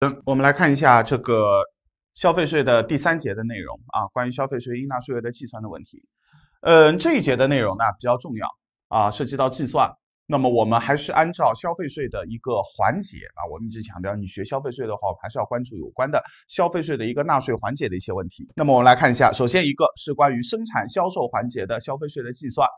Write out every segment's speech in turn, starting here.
嗯，我们来看一下这个消费税的第三节的内容啊，关于消费税应纳税额的计算的问题。嗯，这一节的内容呢比较重要啊，涉及到计算。那么我们还是按照消费税的一个环节啊，我们一直强调，你学消费税的话，还是要关注有关的消费税的一个纳税环节的一些问题。那么我们来看一下，首先一个是关于生产销售环节的消费税的计算。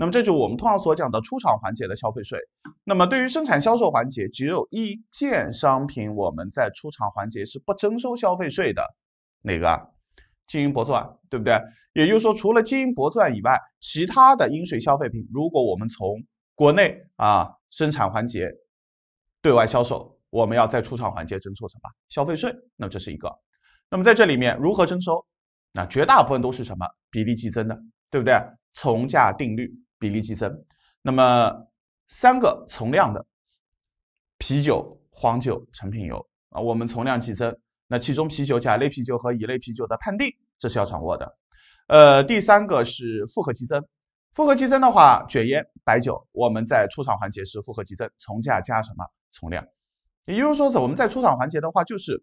那么这就我们通常所讲的出厂环节的消费税。那么对于生产销售环节，只有一件商品我们在出厂环节是不征收消费税的，哪个啊？金银铂钻，对不对？也就是说，除了金银铂钻以外，其他的应税消费品，如果我们从国内啊生产环节对外销售，我们要在出厂环节征收什么？消费税。那么这是一个。那么在这里面如何征收？那绝大部分都是什么？比例计增的，对不对？从价定律。比例计增，那么三个从量的啤酒、黄酒、成品油啊，我们从量计增。那其中啤酒甲类啤酒和乙类啤酒的判定，这是要掌握的。呃，第三个是复合计增，复合计增的话，卷烟、白酒，我们在出厂环节是复合计增，从价加什么？从量。也就是说，我们在出厂环节的话，就是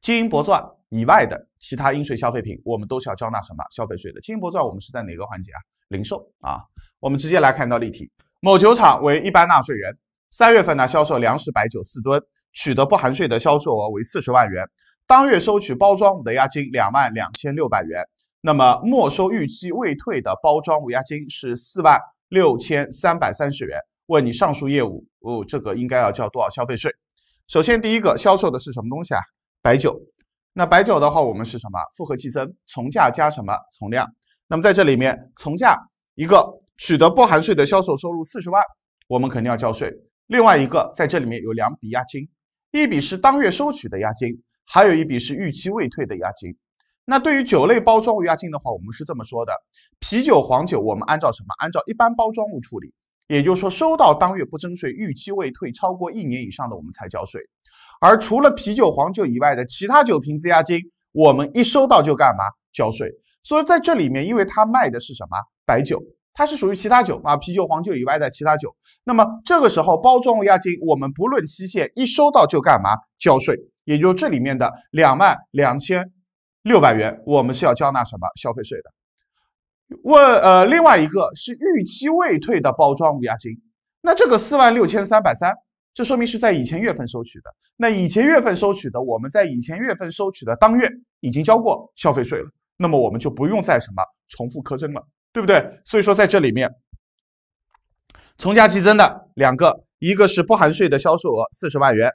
金银铂钻以外的其他应税消费品，我们都是要交纳什么消费税的？金银铂钻我们是在哪个环节啊？零售啊，我们直接来看一道例题。某酒厂为一般纳税人，三月份呢销售粮食白酒四吨，取得不含税的销售额为四十万元，当月收取包装物的押金两万两千六百元，那么没收逾期未退的包装物押金是四万六千三百三十元。问你上述业务哦，这个应该要交多少消费税？首先，第一个销售的是什么东西啊？白酒。那白酒的话，我们是什么？复合计增，从价加什么？从量。那么在这里面，从价一个取得不含税的销售收入四十万，我们肯定要交税。另外一个在这里面有两笔押金，一笔是当月收取的押金，还有一笔是逾期未退的押金。那对于酒类包装物押金的话，我们是这么说的：啤酒、黄酒我们按照什么？按照一般包装物处理，也就是说收到当月不征税，逾期未退超过一年以上的我们才交税。而除了啤酒、黄酒以外的其他酒瓶子押金，我们一收到就干嘛？交税。所以在这里面，因为它卖的是什么白酒，它是属于其他酒啊，啤酒、黄酒以外的其他酒。那么这个时候，包装物押金，我们不论期限，一收到就干嘛交税？也就这里面的两万两千六百元，我们是要交纳什么消费税的？问，呃，另外一个是逾期未退的包装物押金，那这个四万六千三百三，这说明是在以前月份收取的。那以前月份收取的，我们在以前月份收取的当月已经交过消费税了。那么我们就不用再什么重复苛征了，对不对？所以说在这里面，从价计征的两个，一个是不含税的销售额四十万元，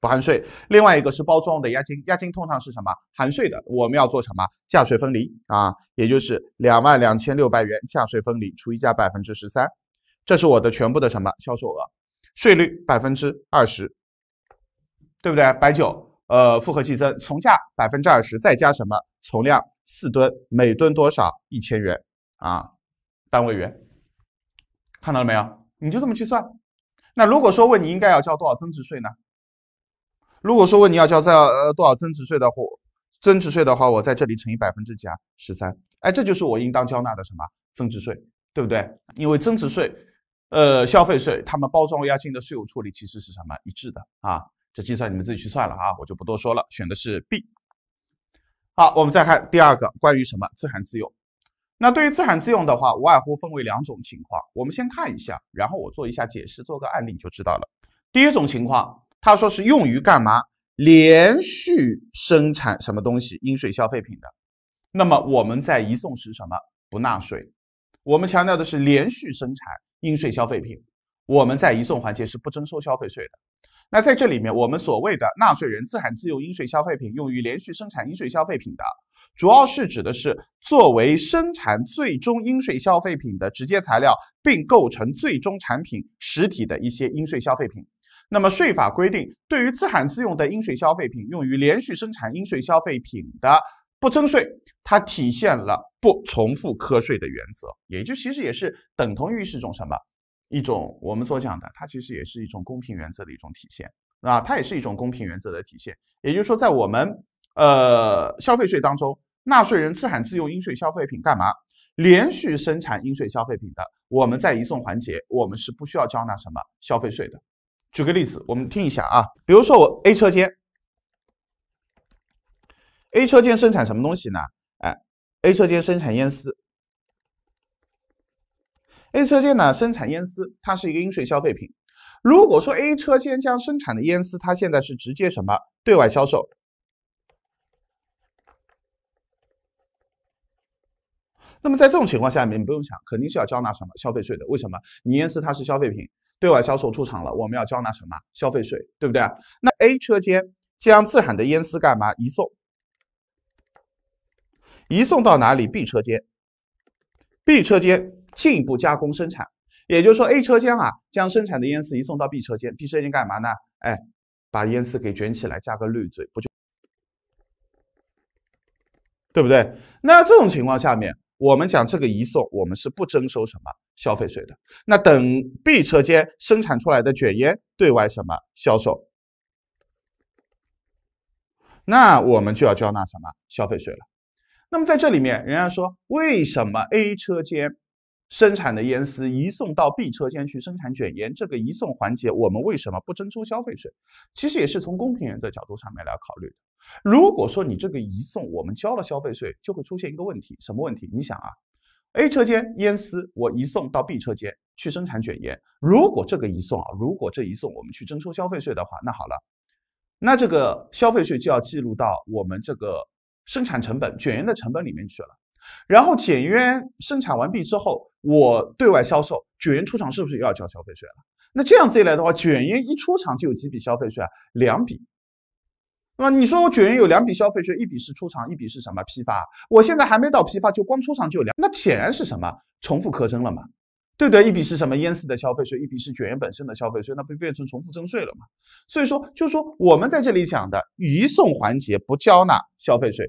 不含税；另外一个是包装的押金，押金通常是什么含税的？我们要做什么价税分离啊？也就是两万两千六百元价税分离除以价百分之十三，这是我的全部的什么销售额，税率百分之二十，对不对？白酒。呃，复合计增，从价百分之二十，再加什么？从量四吨，每吨多少？一千元啊，单位元。看到了没有？你就这么去算。那如果说问你应该要交多少增值税呢？如果说问你要交在呃多少增值税的话，增值税的话，我在这里乘以百分之几啊？十三。哎，这就是我应当交纳的什么增值税，对不对？因为增值税，呃，消费税，他们包装押金的税务处理其实是什么一致的啊？这计算你们自己去算了啊，我就不多说了。选的是 B。好，我们再看第二个，关于什么资产自用？那对于资产自用的话，无外乎分为两种情况。我们先看一下，然后我做一下解释，做个案例就知道了。第一种情况，他说是用于干嘛？连续生产什么东西应税消费品的？那么我们在移送时什么？不纳税。我们强调的是连续生产应税消费品，我们在移送环节是不征收消费税的。那在这里面，我们所谓的纳税人自产自用应税消费品用于连续生产应税消费品的，主要是指的是作为生产最终应税消费品的直接材料，并构成最终产品实体的一些应税消费品。那么税法规定，对于自产自用的应税消费品用于连续生产应税消费品的不征税，它体现了不重复科税的原则，也就其实也是等同于是种什么？一种我们所讲的，它其实也是一种公平原则的一种体现啊，它也是一种公平原则的体现。也就是说，在我们呃消费税当中，纳税人自产自用应税消费品干嘛？连续生产应税消费品的，我们在移送环节，我们是不需要交纳什么消费税的。举个例子，我们听一下啊，比如说我 A 车间，A 车间生产什么东西呢？哎，A 车间生产烟丝。A 车间呢生产烟丝，它是一个应税消费品。如果说 A 车间将生产的烟丝，它现在是直接什么对外销售？那么在这种情况下面，你不用想，肯定是要交纳什么消费税的。为什么？你烟丝它是消费品，对外销售出厂了，我们要交纳什么消费税，对不对？那 A 车间将自产的烟丝干嘛？移送，移送到哪里？B 车间，B 车间。进一步加工生产，也就是说，A 车间啊，将生产的烟丝移送到 B 车间，B 车间干嘛呢？哎，把烟丝给卷起来，加个滤嘴，不就，对不对？那这种情况下面，我们讲这个移送，我们是不征收什么消费税的。那等 B 车间生产出来的卷烟对外什么销售，那我们就要交纳什么消费税了。那么在这里面，人家说为什么 A 车间？生产的烟丝移送到 B 车间去生产卷烟，这个移送环节我们为什么不征收消费税？其实也是从公平原则角度上面来考虑。如果说你这个移送我们交了消费税，就会出现一个问题，什么问题？你想啊，A 车间烟丝我移送到 B 车间去生产卷烟，如果这个移送啊，如果这移送我们去征收消费税的话，那好了，那这个消费税就要记录到我们这个生产成本卷烟的成本里面去了。然后卷烟生产完毕之后，我对外销售卷烟出厂是不是又要交消费税了？那这样子一来的话，卷烟一出厂就有几笔消费税？啊？两笔。那么你说我卷烟有两笔消费税，一笔是出厂，一笔是什么？批发。我现在还没到批发，就光出厂就有两，那显然是什么重复苛征了嘛？对不对？一笔是什么烟丝的消费税，一笔是卷烟本身的消费税，那不变成重复征税了吗？所以说，就是说我们在这里讲的移送环节不交纳消费税，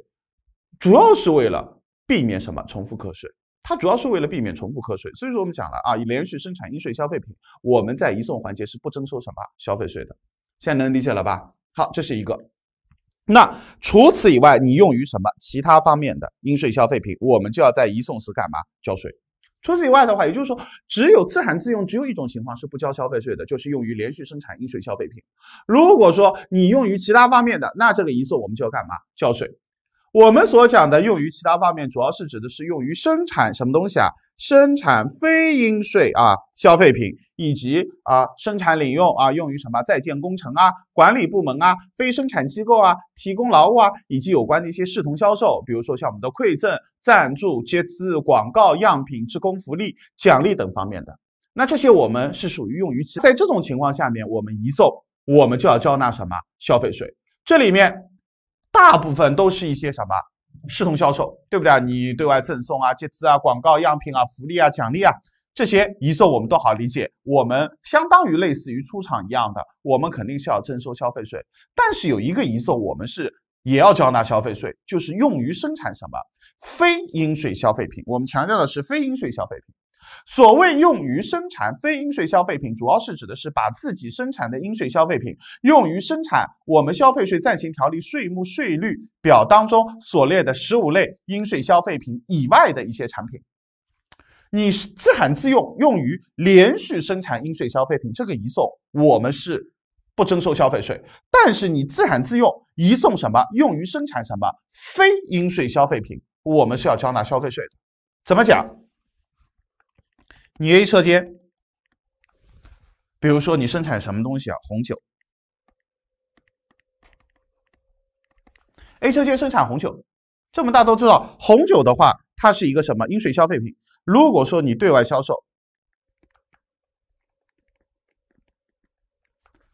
主要是为了。避免什么重复课税？它主要是为了避免重复课税。所以说我们讲了啊，以连续生产应税消费品，我们在移送环节是不征收什么消费税的。现在能理解了吧？好，这是一个。那除此以外，你用于什么其他方面的应税消费品，我们就要在移送时干嘛交税？除此以外的话，也就是说，只有自产自用，只有一种情况是不交消费税的，就是用于连续生产应税消费品。如果说你用于其他方面的，那这个移送我们就要干嘛交税？我们所讲的用于其他方面，主要是指的是用于生产什么东西啊？生产非应税啊消费品，以及啊生产领用啊用于什么在建工程啊、管理部门啊、非生产机构啊、提供劳务啊，以及有关的一些视同销售，比如说像我们的馈赠、赞助、接资、广告、样品、职工福利、奖励等方面的。那这些我们是属于用于其，在这种情况下面，我们移送，我们就要交纳什么消费税？这里面。大部分都是一些什么视同销售，对不对啊？你对外赠送啊、集资啊、广告样品啊、福利啊、奖励啊，这些移送我们都好理解。我们相当于类似于出厂一样的，我们肯定是要征收消费税。但是有一个移送，我们是也要缴纳消费税，就是用于生产什么非应税消费品。我们强调的是非应税消费品。所谓用于生产非应税消费品，主要是指的是把自己生产的应税消费品用于生产我们消费税暂行条例税目税率表当中所列的十五类应税消费品以外的一些产品。你自产自用用于连续生产应税消费品，这个移送我们是不征收消费税。但是你自产自用移送什么？用于生产什么非应税消费品，我们是要缴纳消费税的。怎么讲？你 A 车间，比如说你生产什么东西啊？红酒。A 车间生产红酒，这么大都知道。红酒的话，它是一个什么？应税消费品。如果说你对外销售，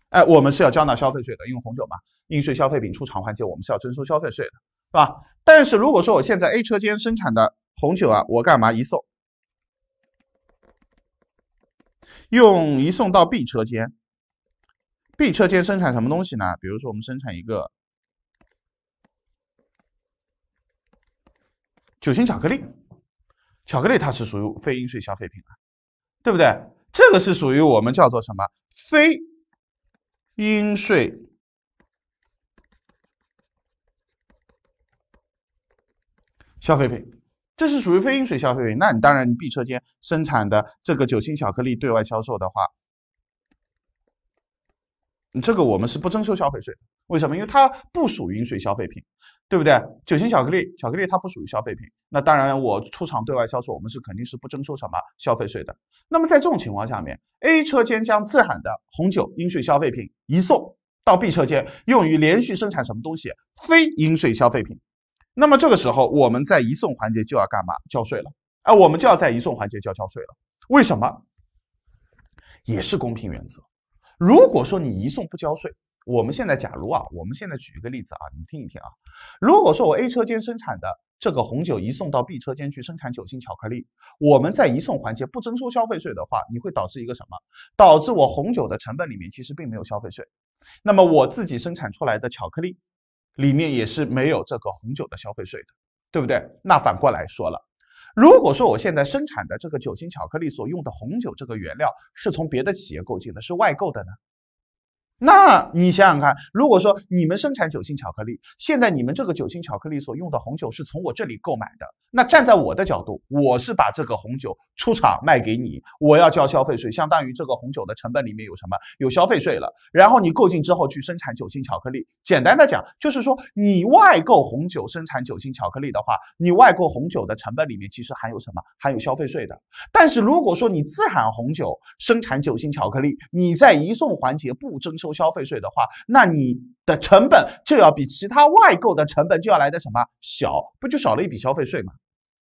哎，我们是要交纳消费税的，因为红酒嘛，应税消费品出厂环节我们是要征收消费税的，是吧？但是如果说我现在 A 车间生产的红酒啊，我干嘛一送？用移送到 B 车间，B 车间生产什么东西呢？比如说，我们生产一个酒心巧克力，巧克力它是属于非应税消费品啊，对不对？这个是属于我们叫做什么？非应税消费品。这是属于非应税消费品，那你当然，你 B 车间生产的这个酒心巧克力对外销售的话，这个我们是不征收消费税，为什么？因为它不属于消费品，对不对？酒心巧克力，巧克力它不属于消费品，那当然，我出厂对外销售，我们是肯定是不征收什么消费税的。那么在这种情况下面，A 车间将自产的红酒应税消费品移送到 B 车间，用于连续生产什么东西？非应税消费品。那么这个时候，我们在移送环节就要干嘛？交税了。啊！我们就要在移送环节交交税了。为什么？也是公平原则。如果说你移送不交税，我们现在假如啊，我们现在举一个例子啊，你听一听啊。如果说我 A 车间生产的这个红酒移送到 B 车间去生产酒精巧克力，我们在移送环节不征收消费税的话，你会导致一个什么？导致我红酒的成本里面其实并没有消费税。那么我自己生产出来的巧克力。里面也是没有这个红酒的消费税的，对不对？那反过来说了，如果说我现在生产的这个酒精巧克力所用的红酒这个原料是从别的企业购进的，是外购的呢？那你想想看，如果说你们生产酒心巧克力，现在你们这个酒心巧克力所用的红酒是从我这里购买的，那站在我的角度，我是把这个红酒出厂卖给你，我要交消费税，相当于这个红酒的成本里面有什么？有消费税了。然后你购进之后去生产酒心巧克力，简单的讲就是说，你外购红酒生产酒心巧克力的话，你外购红酒的成本里面其实含有什么？含有消费税的。但是如果说你自产红酒生产酒心巧克力，你在移送环节不征收。收消费税的话，那你的成本就要比其他外购的成本就要来的什么小？不就少了一笔消费税吗？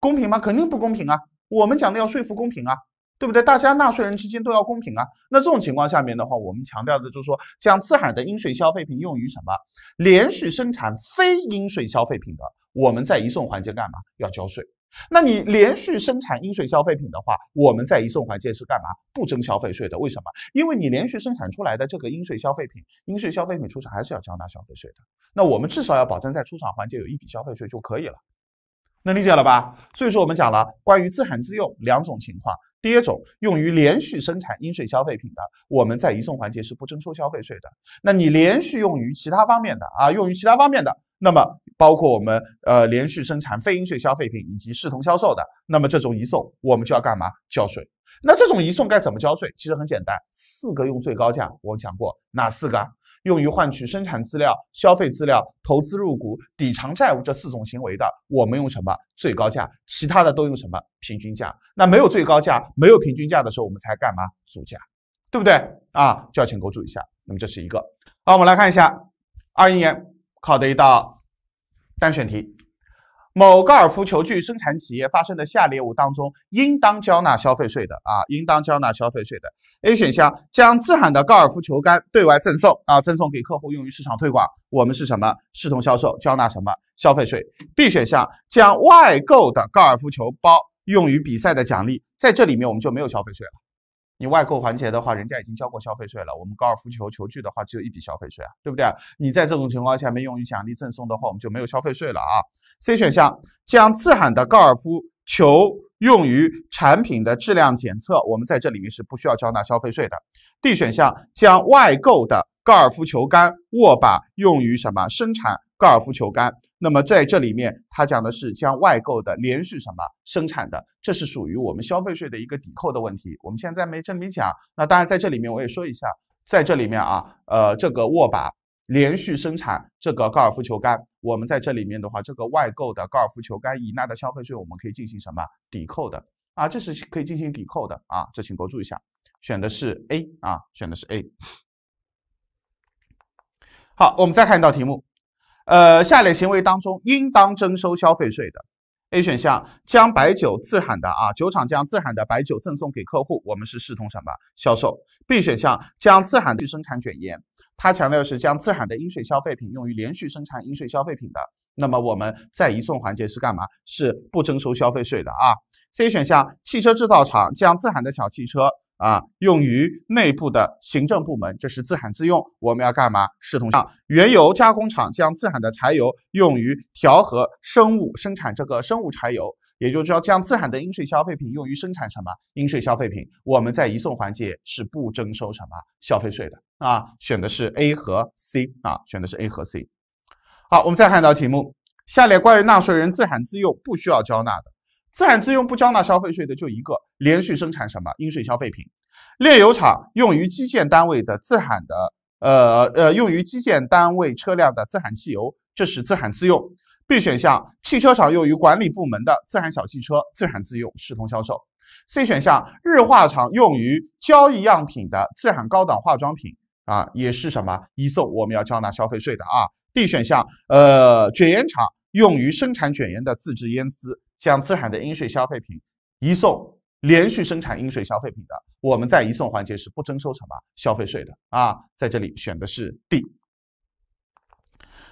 公平吗？肯定不公平啊！我们讲的要说服公平啊，对不对？大家纳税人之间都要公平啊。那这种情况下面的话，我们强调的就是说，将自海的应税消费品用于什么，连续生产非应税消费品的，我们在移送环节干嘛？要交税。那你连续生产应税消费品的话，我们在移送环节是干嘛？不征消费税的，为什么？因为你连续生产出来的这个应税消费品，应税消费品出厂还是要缴纳消费税的。那我们至少要保证在出厂环节有一笔消费税就可以了，能理解了吧？所以说我们讲了关于自产自用两种情况，第一种用于连续生产应税消费品的，我们在移送环节是不征收消费税的。那你连续用于其他方面的啊，用于其他方面的，那么。包括我们呃连续生产非应税消费品以及视同销售的，那么这种移送我们就要干嘛交税？那这种移送该怎么交税？其实很简单，四个用最高价，我讲过哪四个？用于换取生产资料、消费资料、投资入股、抵偿债务这四种行为的，我们用什么最高价？其他的都用什么平均价？那没有最高价、没有平均价的时候，我们才干嘛组价？对不对？啊，要请狗注一下。那么这是一个。好，我们来看一下二一年考的一道。单选题，某高尔夫球具生产企业发生的下列物当中，应当交纳消费税的啊，应当交纳消费税的。A 选项将自产的高尔夫球杆对外赠送啊，赠送给客户用于市场推广，我们是什么？视同销售，交纳什么消费税？B 选项将外购的高尔夫球包用于比赛的奖励，在这里面我们就没有消费税了。你外购环节的话，人家已经交过消费税了。我们高尔夫球球具的话，只有一笔消费税啊，对不对？你在这种情况下面用于奖励赠送的话，我们就没有消费税了啊。C 选项将自产的高尔夫球用于产品的质量检测，我们在这里面是不需要缴纳消费税的。D 选项将外购的高尔夫球杆握把用于什么生产？高尔夫球杆，那么在这里面，它讲的是将外购的连续什么生产的，这是属于我们消费税的一个抵扣的问题。我们现在没证明讲，那当然在这里面我也说一下，在这里面啊，呃，这个握把连续生产这个高尔夫球杆，我们在这里面的话，这个外购的高尔夫球杆以纳的消费税，我们可以进行什么抵扣的啊？这是可以进行抵扣的啊，这请关注一下，选的是 A 啊，选的是 A。好，我们再看一道题目。呃，下列行为当中应当征收消费税的，A 选项将白酒自产的啊，酒厂将自产的白酒赠送给客户，我们是视同什么销售？B 选项将自产的生产卷烟，他强调是将自产的应税消费品用于连续生产应税消费品的，那么我们在移送环节是干嘛？是不征收消费税的啊？C 选项汽车制造厂将自产的小汽车。啊，用于内部的行政部门，这是自产自用。我们要干嘛？视同上，原油加工厂将自产的柴油用于调和生物生产这个生物柴油，也就是说将自产的应税消费品用于生产什么？应税消费品，我们在移送环节是不征收什么消费税的啊？选的是 A 和 C 啊，选的是 A 和 C。好，我们再看一道题目：下列关于纳税人自产自用不需要交纳的。自产自用不缴纳消费税的就一个，连续生产什么应税消费品？炼油厂用于基建单位的自产的，呃呃，用于基建单位车辆的自产汽油，这是自产自用。B 选项，汽车厂用于管理部门的自产小汽车，自产自用，视同销售。C 选项，日化厂用于交易样品的自产高档化妆品，啊，也是什么移送，我们要缴纳消费税的啊。D 选项，呃，卷烟厂用于生产卷烟的自制烟丝。将资产的应税消费品移送连续生产应税消费品的，我们在移送环节是不征收什么消费税的啊？在这里选的是 D。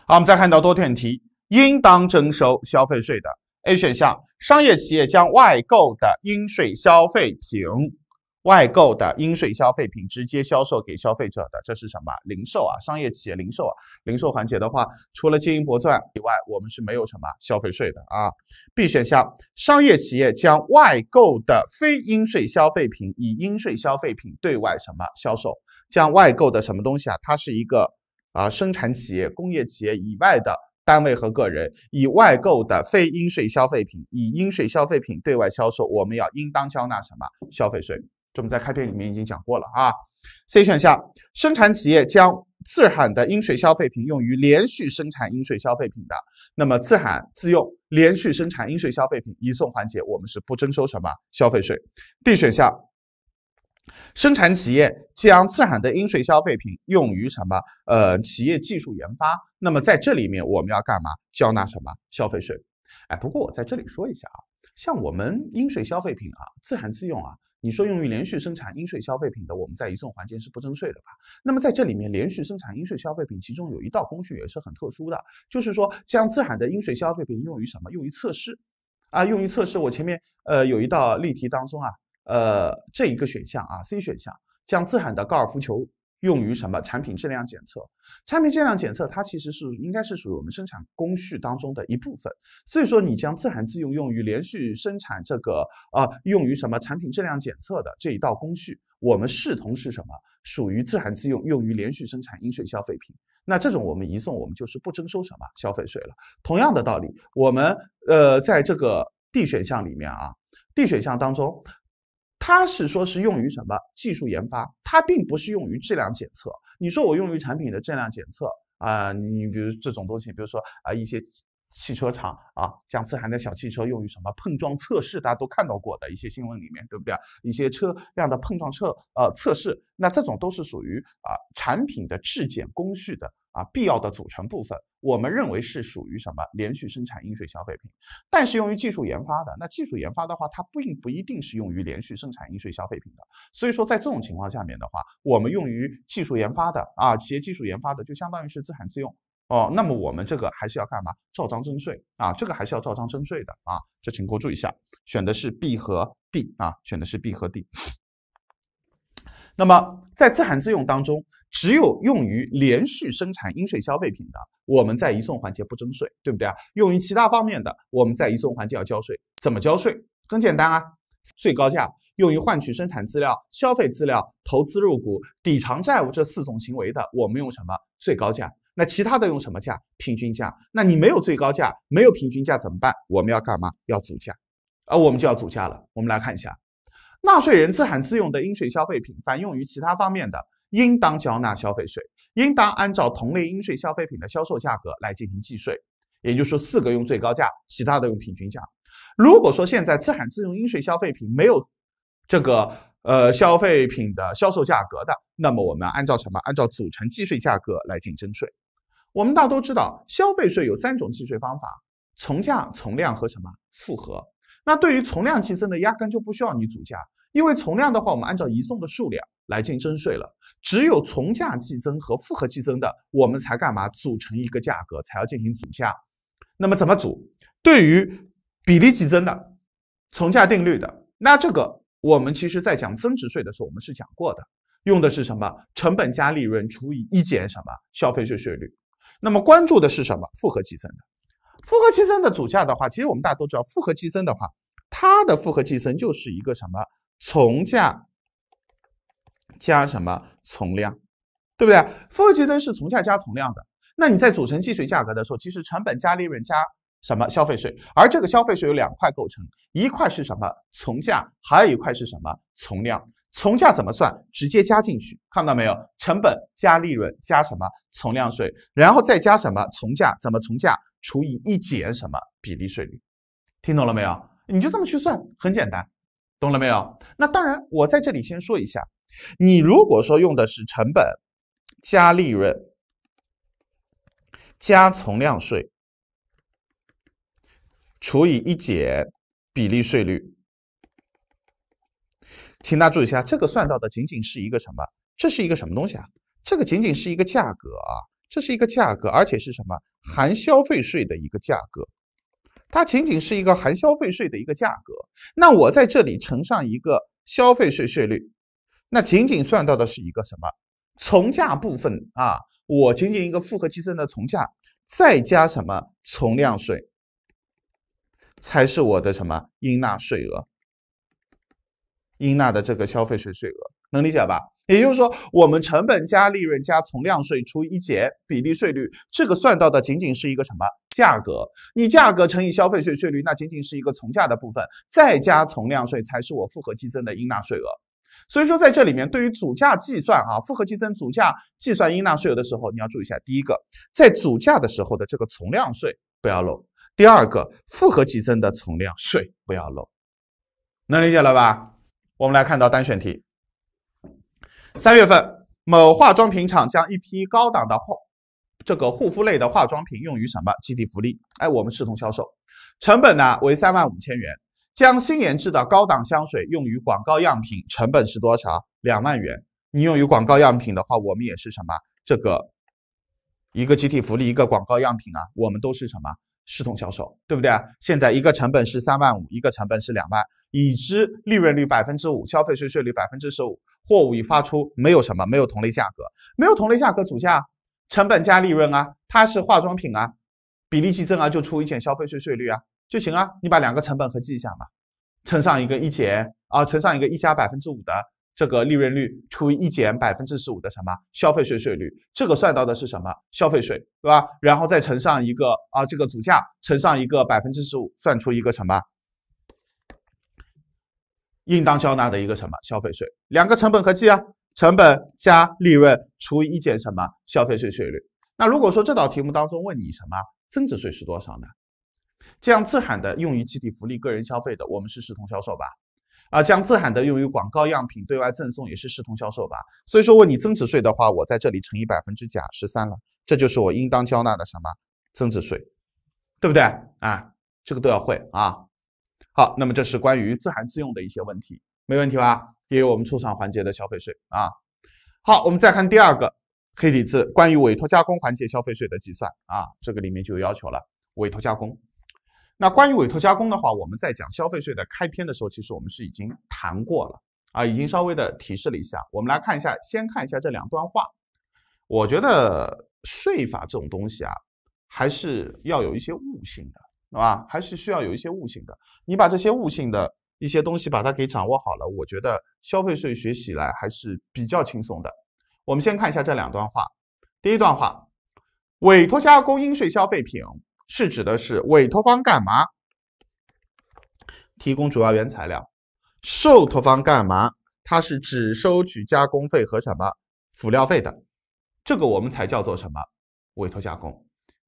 好，我们再看到多选题，应当征收消费税的 A 选项，商业企业将外购的应税消费品。外购的应税消费品直接销售给消费者的，这是什么？零售啊，商业企业零售。啊？零售环节的话，除了经营拨赚以外，我们是没有什么消费税的啊。B 选项，商业企业将外购的非应税消费品以应税消费品对外什么销售？将外购的什么东西啊？它是一个啊，生产企业、工业企业以外的单位和个人，以外购的非应税消费品以应税消费品对外销售，我们要应当交纳什么消费税？这我们在开篇里面已经讲过了啊。C 选项，生产企业将自产的应税消费品用于连续生产应税消费品的，那么自产自用连续生产应税消费品移送环节，我们是不征收什么消费税。D 选项，生产企业将自产的应税消费品用于什么？呃，企业技术研发，那么在这里面我们要干嘛？交纳什么消费税？哎，不过我在这里说一下啊，像我们应税消费品啊，自产自用啊。你说用于连续生产应税消费品的，我们在移送环节是不征税的吧？那么在这里面，连续生产应税消费品，其中有一道工序也是很特殊的，就是说将自产的应税消费品用于什么？用于测试，啊，用于测试。我前面呃有一道例题当中啊，呃这一个选项啊，C 选项将自产的高尔夫球用于什么？产品质量检测。产品质量检测，它其实是应该是属于我们生产工序当中的一部分。所以说，你将自然自用用于连续生产这个，呃，用于什么产品质量检测的这一道工序，我们视同是什么？属于自然自用用于连续生产应税消费品。那这种我们移送，我们就是不征收什么消费税了。同样的道理，我们呃，在这个 D 选项里面啊，D 选项当中。它是说，是用于什么技术研发？它并不是用于质量检测。你说我用于产品的质量检测啊？你比如这种东西，比如说啊，一些汽车厂啊，像自含的小汽车用于什么碰撞测试，大家都看到过的一些新闻里面，对不对？一些车辆的碰撞测呃测试，那这种都是属于啊产品的质检工序的。啊，必要的组成部分，我们认为是属于什么？连续生产应税消费品，但是用于技术研发的，那技术研发的话，它并不一定是用于连续生产应税消费品的。所以说，在这种情况下面的话，我们用于技术研发的啊，企业技术研发的就相当于是自产自用哦。那么我们这个还是要干嘛？照章征税啊，这个还是要照章征税的啊。这请给我注意一下，选的是 B 和 D 啊，选的是 B 和 D。那么在自产自用当中。只有用于连续生产应税消费品的，我们在移送环节不征税，对不对啊？用于其他方面的，我们在移送环节要交税。怎么交税？很简单啊，最高价用于换取生产资料、消费资料、投资入股、抵偿债务这四种行为的，我们用什么最高价？那其他的用什么价？平均价？那你没有最高价，没有平均价怎么办？我们要干嘛？要组价啊，我们就要组价了。我们来看一下，纳税人自产自用的应税消费品，凡用于其他方面的。应当缴纳消费税，应当按照同类应税消费品的销售价格来进行计税，也就是说四个用最高价，其他的用平均价。如果说现在自产自用应税消费品没有这个呃消费品的销售价格的，那么我们按照什么？按照组成计税价格来进行征税。我们大都知道，消费税有三种计税方法：从价、从量和什么复合。那对于从量计征的，压根就不需要你组价，因为从量的话，我们按照移送的数量来进行征税了。只有从价计增和复合计增的，我们才干嘛组成一个价格，才要进行组价。那么怎么组？对于比例计增的、从价定律的，那这个我们其实在讲增值税的时候，我们是讲过的，用的是什么成本加利润除以一减什么消费税税率。那么关注的是什么？复合计增的，复合计增的组价的话，其实我们大家都知道，复合计增的话，它的复合计增就是一个什么从价。加什么从量，对不对？复合计征是从价加从量的。那你在组成计税价格的时候，其实成本加利润加什么消费税，而这个消费税有两块构成，一块是什么从价，还有一块是什么从量。从价怎么算？直接加进去，看到没有？成本加利润加什么从量税，然后再加什么从价？怎么从价？除以一减什么比例税率？听懂了没有？你就这么去算，很简单，懂了没有？那当然，我在这里先说一下。你如果说用的是成本加利润加从量税除以一减比例税率，请大家注意一下，这个算到的仅仅是一个什么？这是一个什么东西啊？这个仅仅是一个价格啊，这是一个价格，而且是什么？含消费税的一个价格，它仅仅是一个含消费税的一个价格。那我在这里乘上一个消费税税率。那仅仅算到的是一个什么从价部分啊？我仅仅一个复合计增的从价，再加什么从量税，才是我的什么应纳税额？应纳的这个消费税税额能理解吧？也就是说，我们成本加利润加从量税除一减比例税率，这个算到的仅仅是一个什么价格？你价格乘以消费税税率，那仅仅是一个从价的部分，再加从量税，才是我复合计增的应纳税额。所以说，在这里面，对于组价计算啊，复合计增组价计算应纳税额的时候，你要注意一下：第一个，在组价的时候的这个从量税不要漏；第二个，复合计增的从量税不要漏。能理解了吧？我们来看到单选题。三月份，某化妆品厂将一批高档的这个护肤类的化妆品用于什么？集体福利？哎，我们视同销售，成本呢为三万五千元。将新研制的高档香水用于广告样品，成本是多少？两万元。你用于广告样品的话，我们也是什么？这个一个集体福利，一个广告样品啊，我们都是什么？视同销售，对不对啊？现在一个成本是三万五，一个成本是两万，已知利润率百分之五，消费税税率百分之十五，货物已发出，没有什么，没有同类价格，没有同类价格，组价成本加利润啊，它是化妆品啊，比例计增啊，就除以减消费税税率啊。就行啊，你把两个成本合计一下嘛，乘上一个一减啊，乘上一个一加百分之五的这个利润率，除以一减百分之十五的什么消费税税率，这个算到的是什么消费税，对吧？然后再乘上一个啊这个组价，乘上一个百分之十五，算出一个什么，应当交纳的一个什么消费税。两个成本合计啊，成本加利润除以一减什么消费税税率。那如果说这道题目当中问你什么增值税是多少呢？将自产的用于集体福利、个人消费的，我们是视同销售吧？啊，将自产的用于广告样品、对外赠送也是视同销售吧？所以说，问你增值税的话，我在这里乘以百分之甲十三了，这就是我应当交纳的什么增值税，对不对？啊，这个都要会啊。好，那么这是关于自产自用的一些问题，没问题吧？也有我们出厂环节的消费税啊。好，我们再看第二个黑体字，关于委托加工环节消费税的计算啊，这个里面就有要求了，委托加工。那关于委托加工的话，我们在讲消费税的开篇的时候，其实我们是已经谈过了啊，已经稍微的提示了一下。我们来看一下，先看一下这两段话。我觉得税法这种东西啊，还是要有一些悟性的，是吧？还是需要有一些悟性的。你把这些悟性的一些东西把它给掌握好了，我觉得消费税学习来还是比较轻松的。我们先看一下这两段话。第一段话：委托加工应税消费品。是指的是委托方干嘛？提供主要原材料，受托方干嘛？他是只收取加工费和什么辅料费的，这个我们才叫做什么委托加工？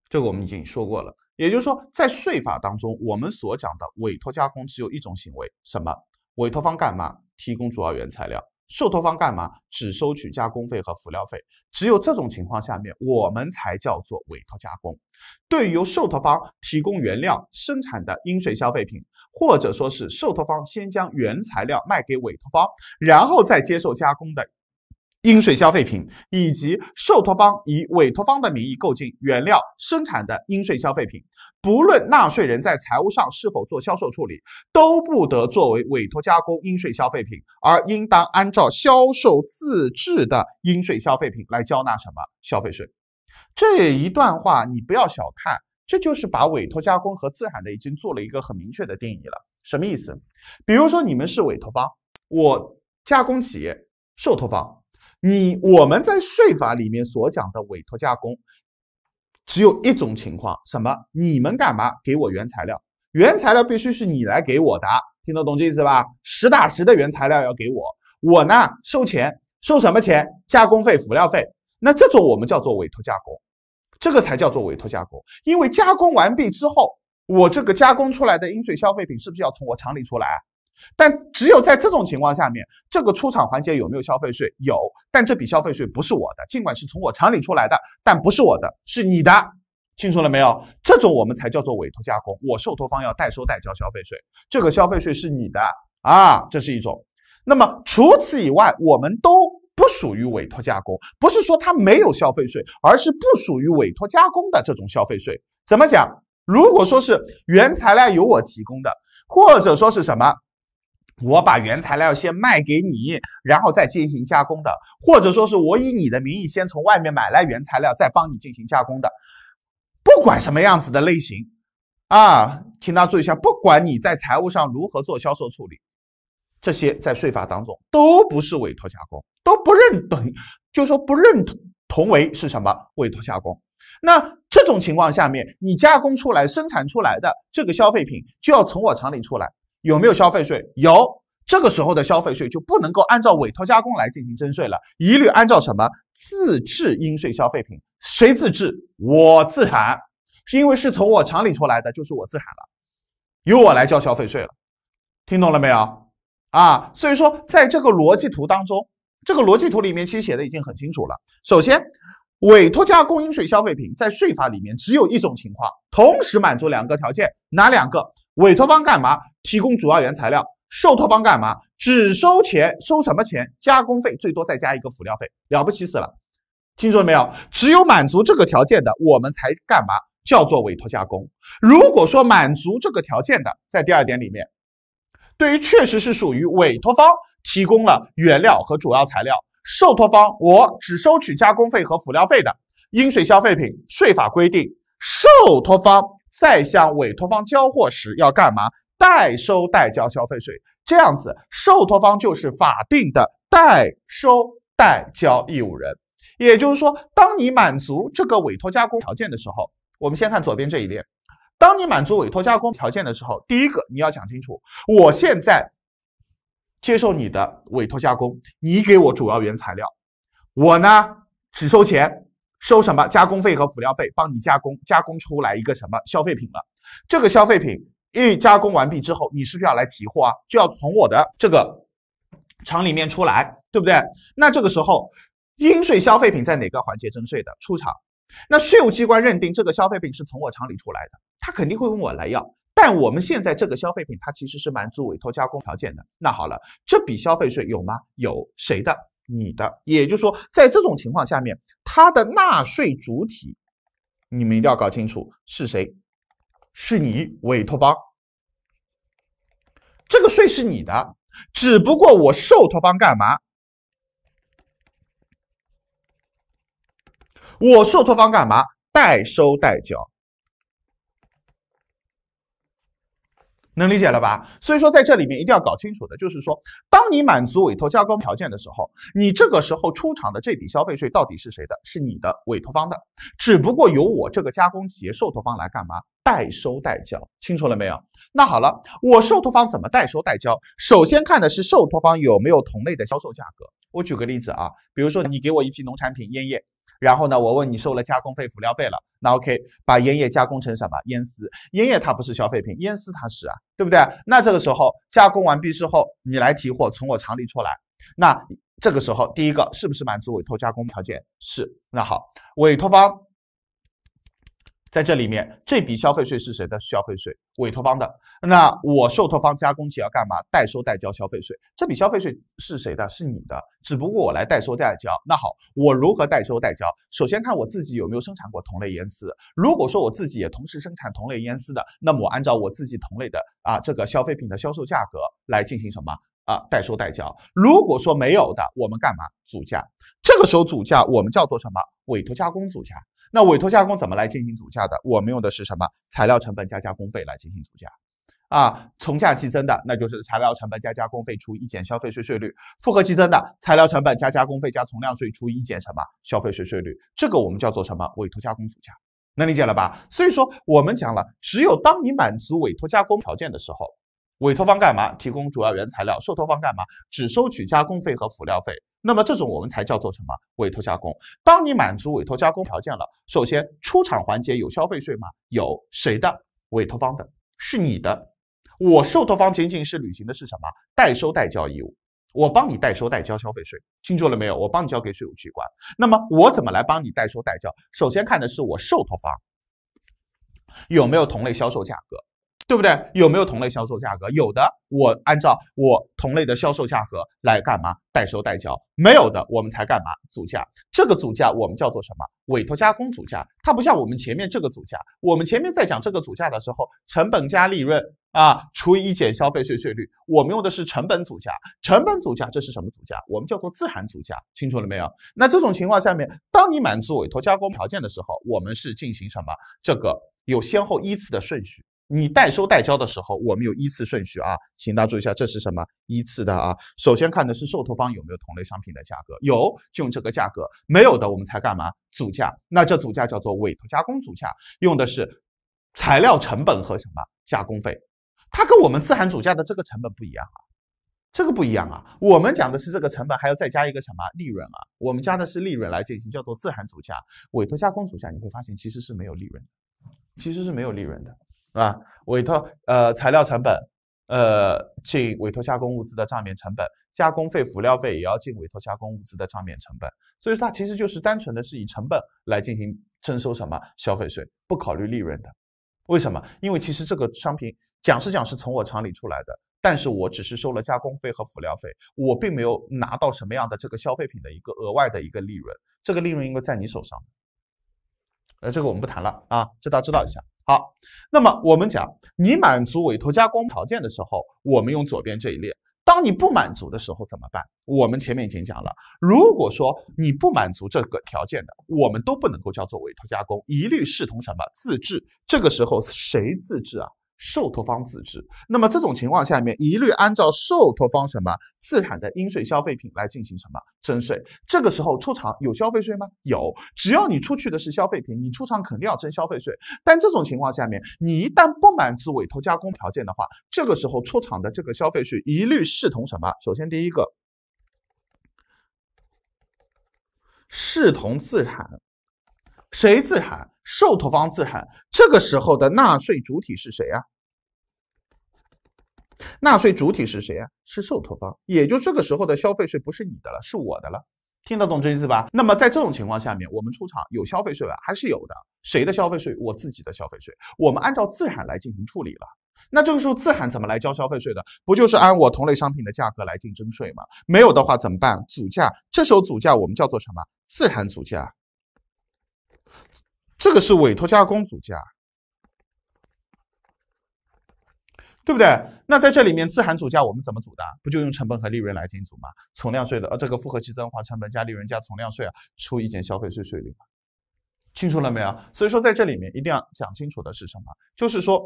这个我们已经说过了。也就是说，在税法当中，我们所讲的委托加工只有一种行为，什么？委托方干嘛？提供主要原材料。受托方干嘛？只收取加工费和辅料费。只有这种情况下面，我们才叫做委托加工。对于由受托方提供原料生产的应税消费品，或者说是受托方先将原材料卖给委托方，然后再接受加工的。应税消费品以及受托方以委托方的名义购进原料生产的应税消费品，不论纳税人在财务上是否做销售处理，都不得作为委托加工应税消费品，而应当按照销售自制的应税消费品来缴纳什么消费税？这一段话你不要小看，这就是把委托加工和自产的已经做了一个很明确的定义了。什么意思？比如说你们是委托方，我加工企业受托方。你我们在税法里面所讲的委托加工，只有一种情况，什么？你们干嘛给我原材料？原材料必须是你来给我的，听得懂这意思吧？实打实的原材料要给我，我呢收钱，收什么钱？加工费、辅料费。那这种我们叫做委托加工，这个才叫做委托加工。因为加工完毕之后，我这个加工出来的应税消费品是不是要从我厂里出来？但只有在这种情况下面，这个出厂环节有没有消费税？有，但这笔消费税不是我的，尽管是从我厂里出来的，但不是我的，是你的，清楚了没有？这种我们才叫做委托加工，我受托方要代收代交消费税，这个消费税是你的啊，这是一种。那么除此以外，我们都不属于委托加工，不是说它没有消费税，而是不属于委托加工的这种消费税。怎么讲？如果说是原材料由我提供的，或者说是什么？我把原材料先卖给你，然后再进行加工的，或者说是我以你的名义先从外面买来原材料，再帮你进行加工的，不管什么样子的类型，啊，请大家注意一下，不管你在财务上如何做销售处理，这些在税法当中都不是委托加工，都不认等，就说不认同同为是什么委托加工。那这种情况下面，你加工出来、生产出来的这个消费品就要从我厂里出来。有没有消费税？有，这个时候的消费税就不能够按照委托加工来进行征税了，一律按照什么自制应税消费品？谁自制？我自产，是因为是从我厂里出来的，就是我自产了，由我来交消费税了。听懂了没有？啊，所以说在这个逻辑图当中，这个逻辑图里面其实写的已经很清楚了。首先，委托加工应税消费品在税法里面只有一种情况，同时满足两个条件，哪两个？委托方干嘛提供主要原材料？受托方干嘛只收钱？收什么钱？加工费最多再加一个辅料费，了不起死了！听说了没有？只有满足这个条件的，我们才干嘛叫做委托加工。如果说满足这个条件的，在第二点里面，对于确实是属于委托方提供了原料和主要材料，受托方我只收取加工费和辅料费的应税消费品税法规定，受托方。在向委托方交货时要干嘛？代收代交消费税，这样子，受托方就是法定的代收代交义务人。也就是说，当你满足这个委托加工条件的时候，我们先看左边这一列。当你满足委托加工条件的时候，第一个你要讲清楚，我现在接受你的委托加工，你给我主要原材料，我呢只收钱。收什么加工费和辅料费，帮你加工，加工出来一个什么消费品了？这个消费品一加工完毕之后，你是不是要来提货啊？就要从我的这个厂里面出来，对不对？那这个时候，应税消费品在哪个环节征税的？出厂？那税务机关认定这个消费品是从我厂里出来的，他肯定会问我来要。但我们现在这个消费品，它其实是满足委托加工条件的。那好了，这笔消费税有吗？有谁的？你的，也就是说，在这种情况下面，它的纳税主体，你们一定要搞清楚是谁，是你委托方。这个税是你的，只不过我受托方干嘛？我受托方干嘛？代收代缴。能理解了吧？所以说在这里面一定要搞清楚的，就是说，当你满足委托加工条件的时候，你这个时候出厂的这笔消费税到底是谁的？是你的委托方的，只不过由我这个加工企业受托方来干嘛？代收代缴，清楚了没有？那好了，我受托方怎么代收代缴？首先看的是受托方有没有同类的销售价格。我举个例子啊，比如说你给我一批农产品烟叶。然后呢？我问你收了加工费、辅料费了，那 OK，把烟叶加工成什么？烟丝，烟叶它不是消费品，烟丝它是啊，对不对？那这个时候加工完毕之后，你来提货，从我厂里出来，那这个时候第一个是不是满足委托加工条件？是。那好，委托方。在这里面，这笔消费税是谁的消费税？委托方的。那我受托方加工企业要干嘛？代收代交消费税。这笔消费税是谁的？是你的。只不过我来代收代交。那好，我如何代收代交？首先看我自己有没有生产过同类烟丝。如果说我自己也同时生产同类烟丝的，那么我按照我自己同类的啊这个消费品的销售价格来进行什么啊代收代交。如果说没有的，我们干嘛？组价。这个时候组价，我们叫做什么？委托加工组价。那委托加工怎么来进行组价的？我们用的是什么材料成本加加工费来进行组价，啊，从价计增的那就是材料成本加加工费除一减消费税税率；复合计增的材料成本加加工费加从量税除一减什么消费税税率，这个我们叫做什么委托加工组价，能理解了吧？所以说我们讲了，只有当你满足委托加工条件的时候，委托方干嘛提供主要原材料，受托方干嘛只收取加工费和辅料费。那么这种我们才叫做什么委托加工？当你满足委托加工条件了，首先出厂环节有消费税吗？有，谁的？委托方的是你的，我受托方仅仅是履行的是什么？代收代交义务，我帮你代收代交消费税，清楚了没有？我帮你交给税务机关。那么我怎么来帮你代收代交？首先看的是我受托方有没有同类销售价格。对不对？有没有同类销售价格？有的，我按照我同类的销售价格来干嘛？代收代缴。没有的，我们才干嘛？组价。这个组价我们叫做什么？委托加工组价。它不像我们前面这个组价。我们前面在讲这个组价的时候，成本加利润啊除以一减消费税税率，我们用的是成本组价。成本组价这是什么组价？我们叫做自然组价。清楚了没有？那这种情况下面，当你满足委托加工条件的时候，我们是进行什么？这个有先后依次的顺序。你代收代交的时候，我们有依次顺序啊，请大家注意一下，这是什么依次的啊？首先看的是受托方有没有同类商品的价格，有就用这个价格，没有的我们才干嘛组价。那这组价叫做委托加工组价，用的是材料成本和什么加工费，它跟我们自含组价的这个成本不一样啊，这个不一样啊。我们讲的是这个成本，还要再加一个什么利润啊？我们加的是利润来进行叫做自含组价，委托加工组价你会发现其实是没有利润，其实是没有利润的。啊，委托呃材料成本，呃进委托加工物资的账面成本，加工费、辅料费也要进委托加工物资的账面成本。所以它其实就是单纯的是以成本来进行征收什么消费税，不考虑利润的。为什么？因为其实这个商品讲是讲是从我厂里出来的，但是我只是收了加工费和辅料费，我并没有拿到什么样的这个消费品的一个额外的一个利润。这个利润应该在你手上。呃，这个我们不谈了啊，这大家知道一下。好，那么我们讲，你满足委托加工条件的时候，我们用左边这一列；当你不满足的时候怎么办？我们前面已经讲了，如果说你不满足这个条件的，我们都不能够叫做委托加工，一律视同什么自制？这个时候谁自制啊？受托方自质。那么这种情况下面，一律按照受托方什么自产的应税消费品来进行什么征税。这个时候出厂有消费税吗？有，只要你出去的是消费品，你出厂肯定要征消费税。但这种情况下面，你一旦不满足委托加工条件的话，这个时候出厂的这个消费税一律视同什么？首先第一个，视同自产。谁自产？受托方自产。这个时候的纳税主体是谁啊？纳税主体是谁啊？是受托方。也就这个时候的消费税不是你的了，是我的了。听得懂这意思吧？那么在这种情况下面，我们出厂有消费税吧？还是有的。谁的消费税？我自己的消费税。我们按照自产来进行处理了。那这个时候自产怎么来交消费税的？不就是按我同类商品的价格来进征税吗？没有的话怎么办？组价。这时候组价我们叫做什么？自产组价。这个是委托加工组价，对不对？那在这里面自含组价我们怎么组的？不就用成本和利润来进行组吗？从量税的呃，这个复合计的化成本加利润加从量税啊，出一件消费税税率。清楚了没有？所以说在这里面一定要讲清楚的是什么？就是说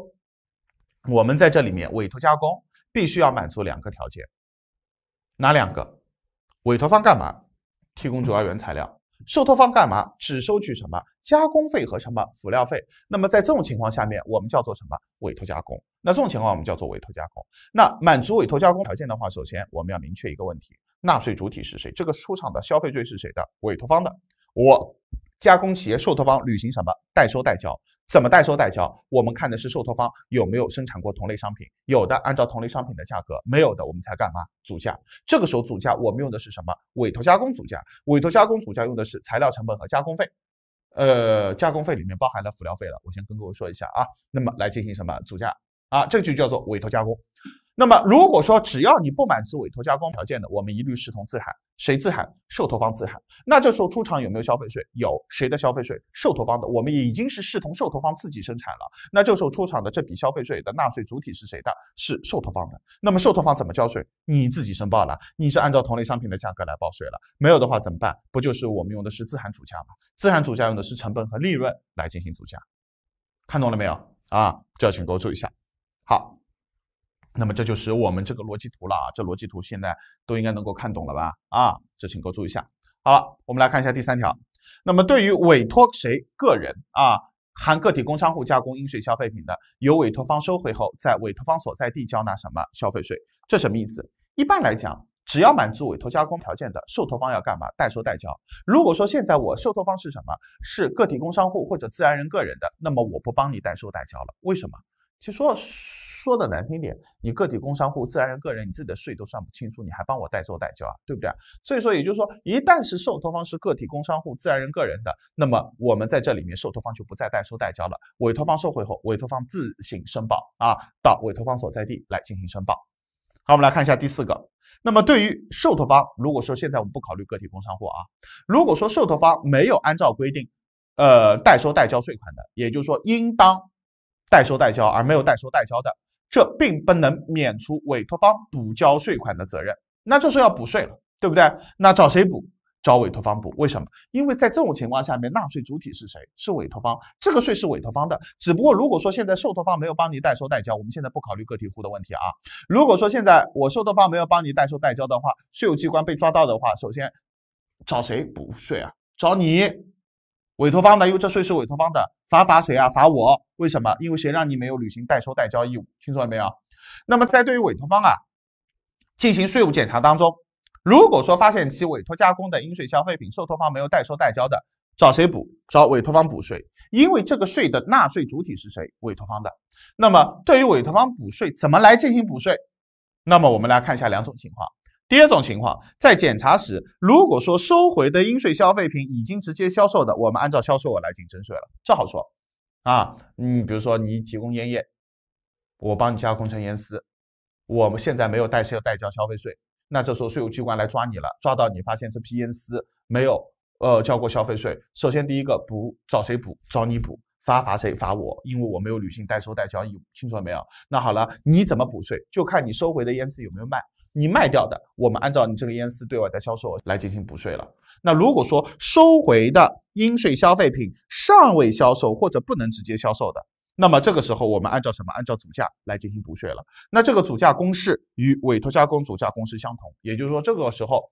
我们在这里面委托加工必须要满足两个条件，哪两个？委托方干嘛？提供主要原材料。受托方干嘛？只收取什么加工费和什么辅料费？那么在这种情况下面，我们叫做什么委托加工？那这种情况我们叫做委托加工。那满足委托加工条件的话，首先我们要明确一个问题：纳税主体是谁？这个出厂的消费税是谁的？委托方的。我加工企业受托方履行什么？代收代缴。怎么代收代交？我们看的是受托方有没有生产过同类商品，有的按照同类商品的价格，没有的我们才干嘛？组价。这个时候组价我们用的是什么？委托加工组价。委托加工组价用的是材料成本和加工费，呃，加工费里面包含了辅料费了。我先跟各位说一下啊，那么来进行什么组价啊？这就叫做委托加工。那么，如果说只要你不满足委托加工条件的，我们一律视同自产，谁自产，受托方自产。那这时候出厂有没有消费税？有，谁的消费税？受托方的。我们已经是视同受托方自己生产了。那这时候出厂的这笔消费税的纳税主体是谁的？是受托方的。那么受托方怎么交税？你自己申报了，你是按照同类商品的价格来报税了。没有的话怎么办？不就是我们用的是自产主价吗？自产主价用的是成本和利润来进行主价。看懂了没有？啊，这请多注意一下。好。那么这就是我们这个逻辑图了啊，这逻辑图现在都应该能够看懂了吧？啊，这请各位注意一下。好了，我们来看一下第三条。那么对于委托谁个人啊，含个体工商户加工应税消费品的，由委托方收回后，在委托方所在地缴纳什么消费税？这什么意思？一般来讲，只要满足委托加工条件的，受托方要干嘛？代收代缴。如果说现在我受托方是什么？是个体工商户或者自然人个人的，那么我不帮你代收代缴了。为什么？其实说。说的难听点，你个体工商户、自然人个人，你自己的税都算不清楚，你还帮我代收代交啊，对不对？所以说，也就是说，一旦是受托方是个体工商户、自然人个人的，那么我们在这里面，受托方就不再代收代交了。委托方收回后，委托方自行申报啊，到委托方所在地来进行申报。好，我们来看一下第四个。那么对于受托方，如果说现在我们不考虑个体工商户啊，如果说受托方没有按照规定，呃，代收代交税款的，也就是说，应当代收代交而没有代收代交的。这并不能免除委托方补交税款的责任，那这时候要补税了，对不对？那找谁补？找委托方补。为什么？因为在这种情况下面，纳税主体是谁？是委托方，这个税是委托方的。只不过如果说现在受托方没有帮你代收代交，我们现在不考虑个体户的问题啊。如果说现在我受托方没有帮你代收代交的话，税务机关被抓到的话，首先找谁补税啊？找你。委托方的，因为这税是委托方的，罚罚谁啊？罚我，为什么？因为谁让你没有履行代收代交义务？听清楚了没有？那么在对于委托方啊进行税务检查当中，如果说发现其委托加工的应税消费品受托方没有代收代交的，找谁补？找委托方补税，因为这个税的纳税主体是谁？委托方的。那么对于委托方补税怎么来进行补税？那么我们来看一下两种情况。第二种情况，在检查时，如果说收回的应税消费品已经直接销售的，我们按照销售额来进行征税了，这好说。啊，嗯，比如说你提供烟叶，我帮你加工成烟丝，我们现在没有代销代交消费税，那这时候税务机关来抓你了，抓到你发现这批烟丝没有呃交过消费税，首先第一个补，找谁补？找你补，罚罚谁？罚我，因为我没有履行代收代交义务，清楚了没有？那好了，你怎么补税？就看你收回的烟丝有没有卖。你卖掉的，我们按照你这个烟丝对外的销售额来进行补税了。那如果说收回的应税消费品尚未销售或者不能直接销售的，那么这个时候我们按照什么？按照组价来进行补税了。那这个组价公式与委托加工组价公式相同，也就是说这个时候，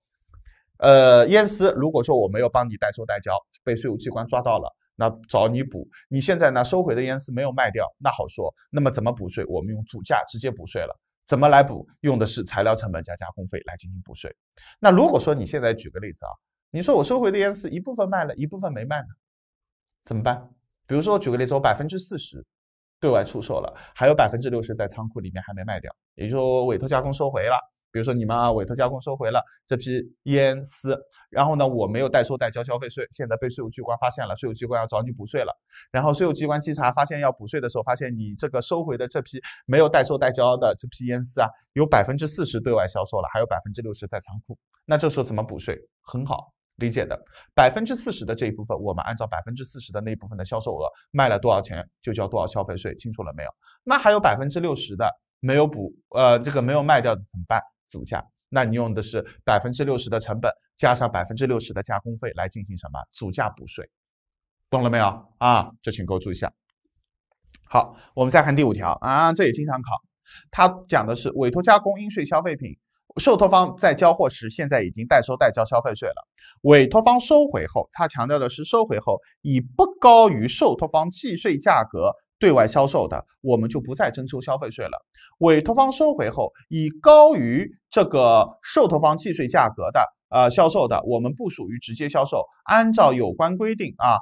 呃，烟丝如果说我没有帮你代收代交，被税务机关抓到了，那找你补。你现在呢，收回的烟丝没有卖掉，那好说。那么怎么补税？我们用组价直接补税了。怎么来补？用的是材料成本加加工费来进行补税。那如果说你现在举个例子啊，你说我收回的烟丝一部分卖了，一部分没卖呢，怎么办？比如说我举个例子，我百分之四十对外出售了，还有百分之六十在仓库里面还没卖掉，也就是说委托加工收回了。比如说你们啊，委托加工收回了这批烟丝，然后呢，我没有代收代交消费税，现在被税务机关发现了，税务机关要找你补税了。然后税务机关稽查发现要补税的时候，发现你这个收回的这批没有代收代交的这批烟丝啊，有百分之四十对外销售了，还有百分之六十在仓库。那这时候怎么补税？很好理解的，百分之四十的这一部分，我们按照百分之四十的那部分的销售额卖了多少钱，就交多少消费税，清楚了没有？那还有百分之六十的没有补，呃，这个没有卖掉的怎么办？组价，那你用的是百分之六十的成本加上百分之六十的加工费来进行什么组价补税，懂了没有啊？这请给我注意一下。好，我们再看第五条啊，这也经常考。它讲的是委托加工应税消费品，受托方在交货时现在已经代收代交消费税了，委托方收回后，它强调的是收回后以不高于受托方计税价格。对外销售的，我们就不再征收消费税了。委托方收回后，以高于这个受托方计税价格的呃，销售的，我们不属于直接销售，按照有关规定啊，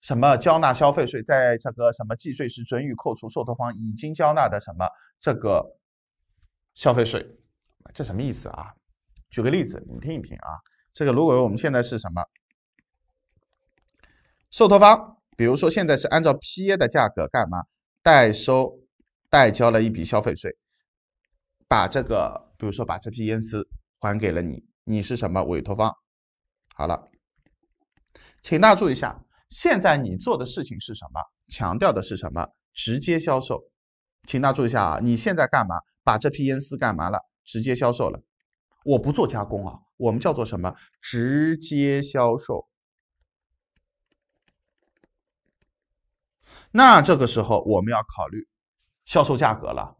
什么交纳消费税，在这个什么计税时准予扣除受托方已经交纳的什么这个消费税，这什么意思啊？举个例子，你们听一听啊，这个如果我们现在是什么受托方？比如说，现在是按照 PA 的价格干嘛？代收、代交了一笔消费税，把这个，比如说把这批烟丝还给了你，你是什么委托方？好了，请大家注意一下，现在你做的事情是什么？强调的是什么？直接销售，请大家注意一下啊！你现在干嘛？把这批烟丝干嘛了？直接销售了，我不做加工啊，我们叫做什么？直接销售。那这个时候我们要考虑销售价格了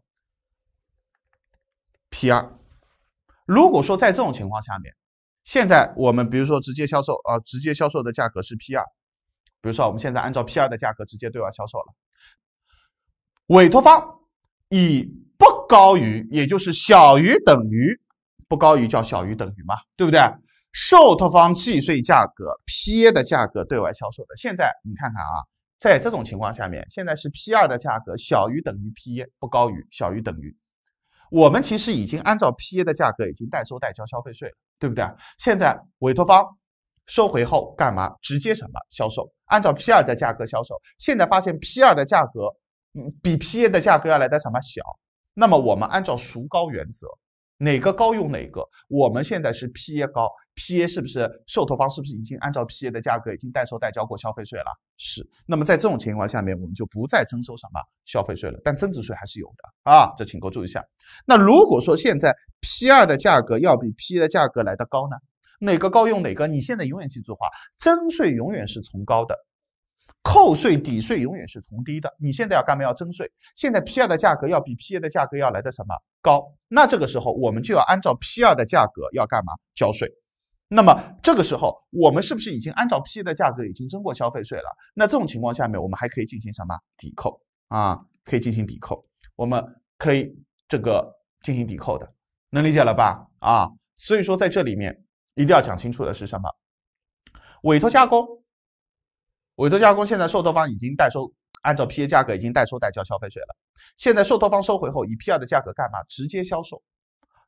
，P 二。如果说在这种情况下面，现在我们比如说直接销售啊，直接销售的价格是 P 二，比如说我们现在按照 P 二的价格直接对外销售了，委托方以不高于，也就是小于等于，不高于叫小于等于嘛，对不对？受托方计税价格 P A 的价格对外销售的，现在你看看啊。在这种情况下面，现在是 P 二的价格小于等于 P 一，不高于小于等于。我们其实已经按照 P 一的价格已经代收代交消费税了，对不对？现在委托方收回后干嘛？直接什么销售？按照 P 二的价格销售。现在发现 P 二的价格嗯比 P 一的价格要来的什么小？那么我们按照孰高原则。哪个高用哪个。我们现在是 P a 高，P A 是不是受托方是不是已经按照 P A 的价格已经代收代交过消费税了？是。那么在这种情况下面，我们就不再征收什么消费税了，但增值税还是有的啊。这请各位注意一下。那如果说现在 P 二的价格要比 P 一的价格来得高呢？哪个高用哪个。你现在永远记住话，增税永远是从高的。扣税抵税永远是从低的。你现在要干嘛？要征税。现在 P 二的价格要比 P A 的价格要来的什么高？那这个时候我们就要按照 P 二的价格要干嘛交税？那么这个时候我们是不是已经按照 P A 的价格已经征过消费税了？那这种情况下面我们还可以进行什么抵扣啊？可以进行抵扣，我们可以这个进行抵扣的，能理解了吧？啊，所以说在这里面一定要讲清楚的是什么？委托加工。委托加工现在受托方已经代收，按照 P a 价格已经代收代交消费税了。现在受托方收回后以 P 二的价格干嘛？直接销售，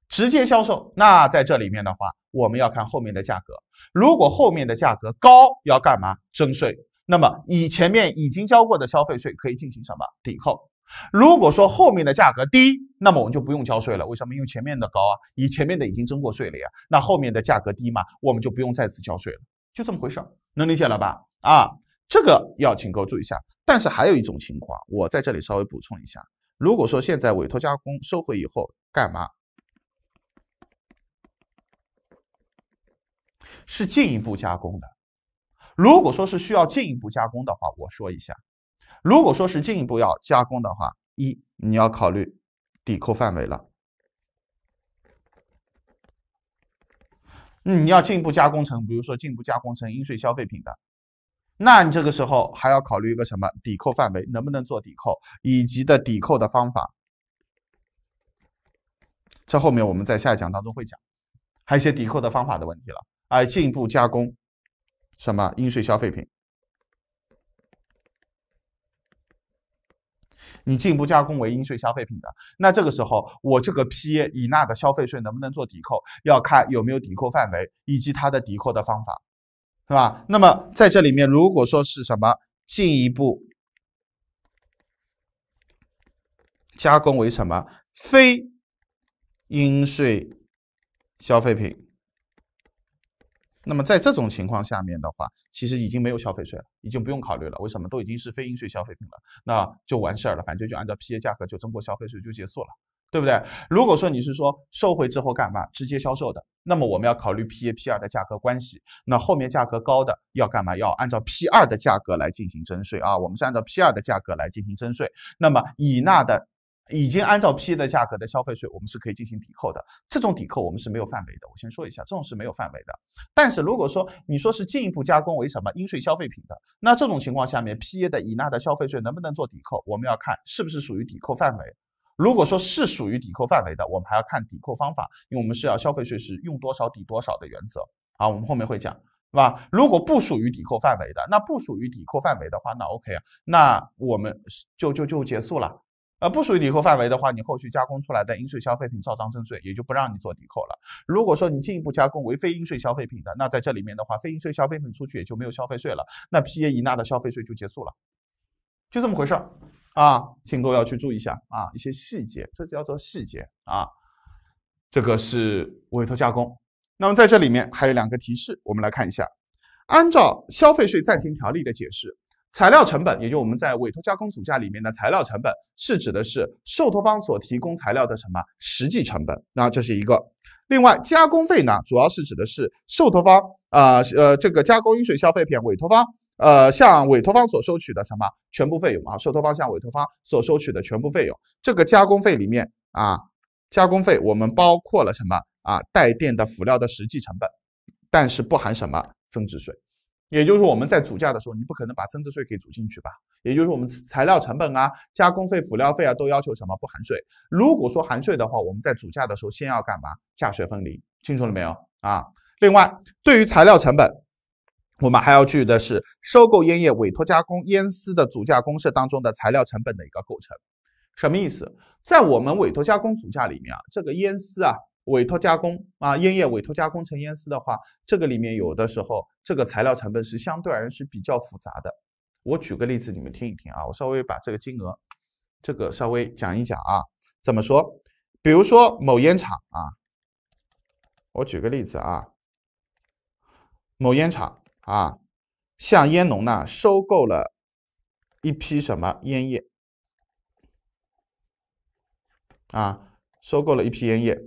直接销售。那在这里面的话，我们要看后面的价格。如果后面的价格高，要干嘛？征税。那么以前面已经交过的消费税可以进行什么抵扣？如果说后面的价格低，那么我们就不用交税了。为什么？因为前面的高啊，以前面的已经征过税了呀。那后面的价格低嘛，我们就不用再次交税了。就这么回事儿，能理解了吧？啊。这个要请各位注意一下，但是还有一种情况，我在这里稍微补充一下。如果说现在委托加工收回以后干嘛，是进一步加工的。如果说是需要进一步加工的话，我说一下。如果说是进一步要加工的话，一你要考虑抵扣范围了，你要进一步加工成，比如说进一步加工成应税消费品的。那你这个时候还要考虑一个什么抵扣范围能不能做抵扣，以及的抵扣的方法。这后面我们在下一讲当中会讲，还有一些抵扣的方法的问题了。哎，进一步加工什么应税消费品，你进一步加工为应税消费品的，那这个时候我这个批以纳的消费税能不能做抵扣？要看有没有抵扣范围，以及它的抵扣的方法。是吧？那么在这里面，如果说是什么进一步加工为什么非应税消费品？那么在这种情况下面的话，其实已经没有消费税了，已经不用考虑了。为什么都已经是非应税消费品了？那就完事儿了，反正就按照批发价格就征过消费税就结束了。对不对？如果说你是说收回之后干嘛直接销售的，那么我们要考虑 P 一、P 二的价格关系。那后面价格高的要干嘛？要按照 P 二的价格来进行征税啊。我们是按照 P 二的价格来进行征税。那么已纳的已经按照 P 的价格的消费税，我们是可以进行抵扣的。这种抵扣我们是没有范围的。我先说一下，这种是没有范围的。但是如果说你说是进一步加工为什么应税消费品的，那这种情况下面 P 一的已纳的消费税能不能做抵扣？我们要看是不是属于抵扣范围。如果说是属于抵扣范围的，我们还要看抵扣方法，因为我们是要消费税是用多少抵多少的原则啊。我们后面会讲，是吧？如果不属于抵扣范围的，那不属于抵扣范围的话，那 OK 啊，那我们就就就结束了。呃，不属于抵扣范围的话，你后续加工出来的应税消费品照章征税，也就不让你做抵扣了。如果说你进一步加工为非应税消费品的，那在这里面的话，非应税消费品出去也就没有消费税了，那 P A 已纳的消费税就结束了，就这么回事儿。啊，各位要去注意一下啊，一些细节，这叫做细节啊。这个是委托加工，那么在这里面还有两个提示，我们来看一下。按照消费税暂行条例的解释，材料成本，也就我们在委托加工总价里面的材料成本，是指的是受托方所提供材料的什么实际成本？那这是一个。另外，加工费呢，主要是指的是受托方啊，呃，这个加工应税消费品委托方。呃，像委托方所收取的什么全部费用啊？受托方向委托方所收取的全部费用，这个加工费里面啊，加工费我们包括了什么啊？带电的辅料的实际成本，但是不含什么增值税。也就是我们在组价的时候，你不可能把增值税给组进去吧？也就是我们材料成本啊、加工费、辅料费啊，都要求什么不含税。如果说含税的话，我们在组价的时候先要干嘛？价税分离，清楚了没有啊？另外，对于材料成本。我们还要去的是收购烟叶、委托加工烟丝的主价公式当中的材料成本的一个构成，什么意思？在我们委托加工主价里面啊，这个烟丝啊，委托加工啊，烟叶委托加工成烟丝的话，这个里面有的时候这个材料成本是相对而言是比较复杂的。我举个例子，你们听一听啊，我稍微把这个金额，这个稍微讲一讲啊，怎么说？比如说某烟厂啊，我举个例子啊，某烟厂。啊，向烟农呢收购了一批什么烟叶？啊，收购了一批烟叶，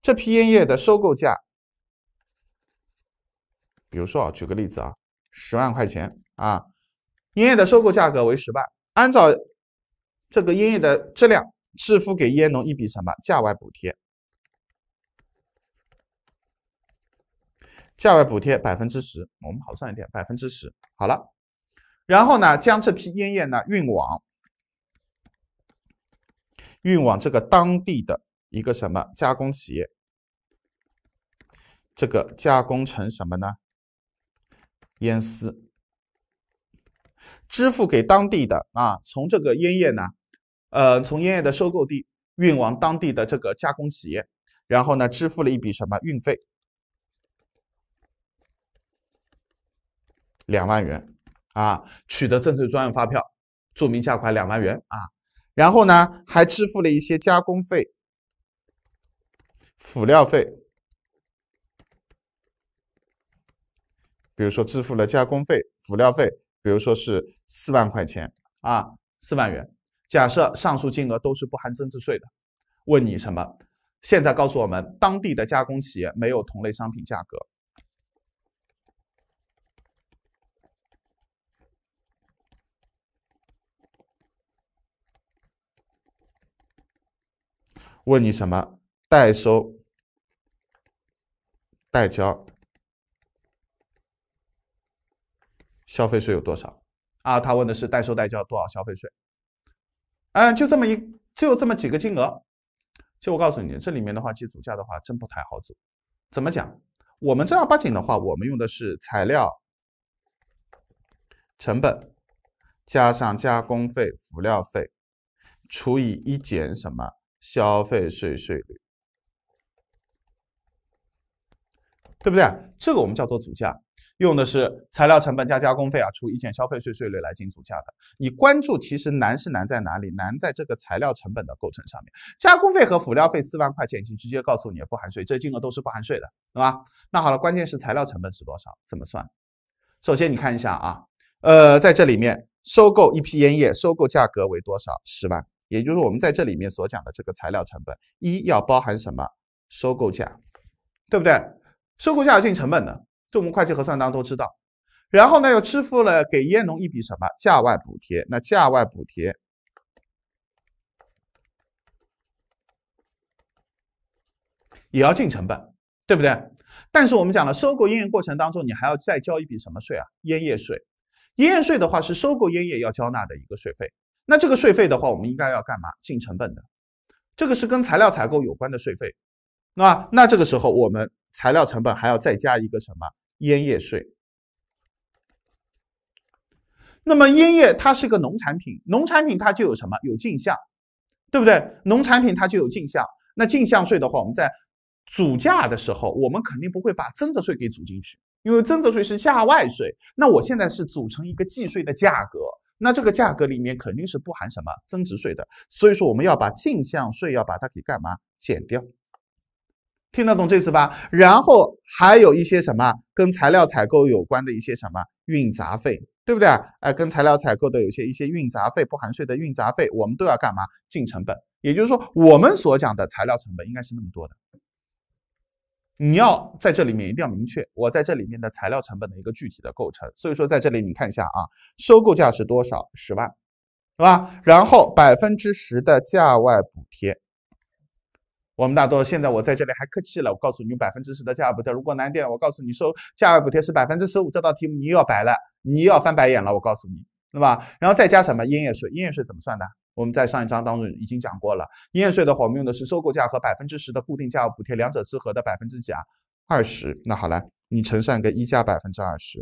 这批烟叶的收购价，比如说啊，举个例子啊，十万块钱啊，烟叶的收购价格为十万，按照这个烟叶的质量，支付给烟农一笔什么价外补贴？价外补贴百分之十，我们好算一点，百分之十好了。然后呢，将这批烟叶呢运往，运往这个当地的一个什么加工企业，这个加工成什么呢？烟丝。支付给当地的啊，从这个烟叶呢，呃，从烟叶的收购地运往当地的这个加工企业，然后呢，支付了一笔什么运费？两万元，啊，取得增值税专用发票，注明价款两万元，啊，然后呢，还支付了一些加工费、辅料费，比如说支付了加工费、辅料费，比如说是四万块钱，啊，四万元。假设上述金额都是不含增值税的，问你什么？现在告诉我们，当地的加工企业没有同类商品价格。问你什么代收、代交消费税有多少？啊，他问的是代收代交多少消费税？嗯，就这么一，就这么几个金额。就我告诉你，这里面的话，基组价的话，真不太好组。怎么讲？我们正儿八经的话，我们用的是材料成本加上加工费、辅料费，除以一减什么？消费税税率，对不对？这个我们叫做组价，用的是材料成本加加工费啊，除一减消费税税率来进组价的。你关注其实难是难在哪里？难在这个材料成本的构成上面。加工费和辅料费四万块钱，已经直接告诉你不含税，这金额都是不含税的，对吧？那好了，关键是材料成本是多少？怎么算？首先你看一下啊，呃，在这里面收购一批烟叶，收购价格为多少？十万。也就是我们在这里面所讲的这个材料成本，一要包含什么？收购价，对不对？收购价要进成本的，这我们会计核算当中都知道。然后呢，又支付了给烟农一笔什么价外补贴？那价外补贴也要进成本，对不对？但是我们讲了，收购烟叶过程当中，你还要再交一笔什么税啊？烟叶税，烟叶税的话是收购烟叶要交纳的一个税费。那这个税费的话，我们应该要干嘛？进成本的，这个是跟材料采购有关的税费，那那这个时候我们材料成本还要再加一个什么烟叶税？那么烟叶它是个农产品，农产品它就有什么？有进项，对不对？农产品它就有进项，那进项税的话，我们在组价的时候，我们肯定不会把增值税给组进去，因为增值税是价外税。那我现在是组成一个计税的价格。那这个价格里面肯定是不含什么增值税的，所以说我们要把进项税要把它给干嘛减掉，听得懂这次吧？然后还有一些什么跟材料采购有关的一些什么运杂费，对不对？哎，跟材料采购的有些一些运杂费，不含税的运杂费，我们都要干嘛进成本？也就是说，我们所讲的材料成本应该是那么多的。你要在这里面一定要明确我在这里面的材料成本的一个具体的构成。所以说在这里你看一下啊，收购价是多少？十万，是吧？然后百分之十的价外补贴。我们大多现在我在这里还客气了，我告诉你百分之十的价外补贴。如果难点，我告诉你收价外补贴是百分之十五，这道题目你又要白了，你又要翻白眼了，我告诉你，对吧？然后再加什么营业税？营业税怎么算的？我们在上一章当中已经讲过了，营业税的话，我们用的是收购价和百分之十的固定价补贴两者之和的百分之几啊？二十。那好了，你乘上一个一加百分之二十，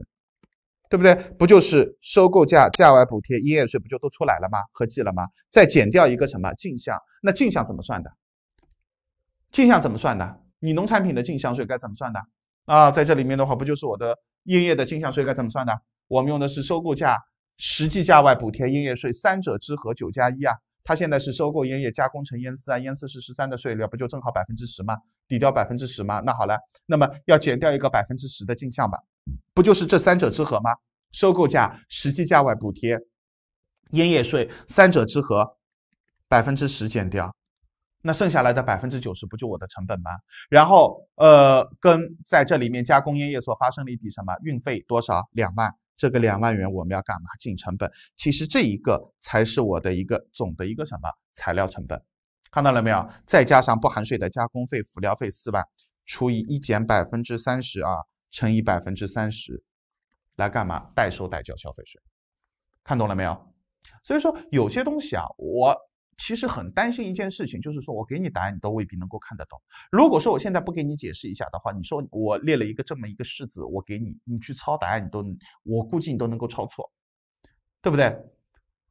对不对？不就是收购价价外补贴营业税不就都出来了吗？合计了吗？再减掉一个什么进项？那进项怎么算的？进项怎么算的？你农产品的进项税该怎么算的？啊，在这里面的话，不就是我的营业的进项税该怎么算的？我们用的是收购价。实际价外补贴烟叶税三者之和九加一啊，它现在是收购烟叶加工成烟丝啊，烟丝是十三的税率，不就正好百分之十吗？抵掉百分之十吗？那好了，那么要减掉一个百分之十的进项吧，不就是这三者之和吗？收购价、实际价外补贴、烟叶税三者之和百分之十减掉，那剩下来的百分之九十不就我的成本吗？然后呃，跟在这里面加工烟叶所发生了一笔什么运费多少两万。这个两万元我们要干嘛？进成本，其实这一个才是我的一个总的一个什么材料成本，看到了没有？再加上不含税的加工费、辅料费四万，除以一减百分之三十啊，乘以百分之三十，来干嘛？代收代缴消费税，看懂了没有？所以说有些东西啊，我。其实很担心一件事情，就是说我给你答案，你都未必能够看得懂。如果说我现在不给你解释一下的话，你说我列了一个这么一个式子，我给你，你去抄答案，你都，我估计你都能够抄错，对不对？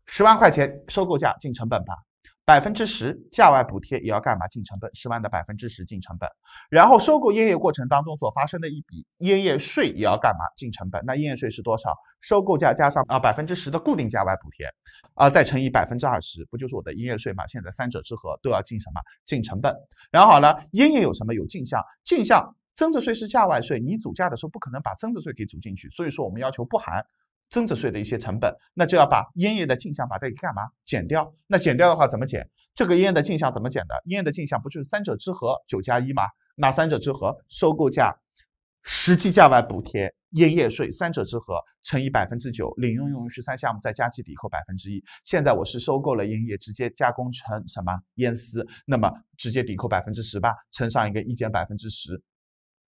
十万块钱收购价进成本吧。百分之十价外补贴也要干嘛进成本？十万的百分之十进成本，然后收购烟叶过程当中所发生的一笔烟叶税也要干嘛进成本？那烟叶税是多少？收购价加上啊百分之十的固定价外补贴，啊再乘以百分之二十，不就是我的烟叶税吗？现在三者之和都要进什么？进成本。然后呢，烟叶有什么？有进项，进项增值税是价外税，你组价的时候不可能把增值税给组进去，所以说我们要求不含。增值税的一些成本，那就要把烟叶的进项把它给干嘛减掉？那减掉的话怎么减？这个烟的进项怎么减的？烟的进项不就是三者之和九加一吗？哪三者之和？收购价、实际价外补贴、烟叶税三者之和乘以百分之九，领用用于十三项目再加计抵扣百分之一。现在我是收购了烟叶，直接加工成什么烟丝，那么直接抵扣百分之十吧，乘上一个一减百分之十。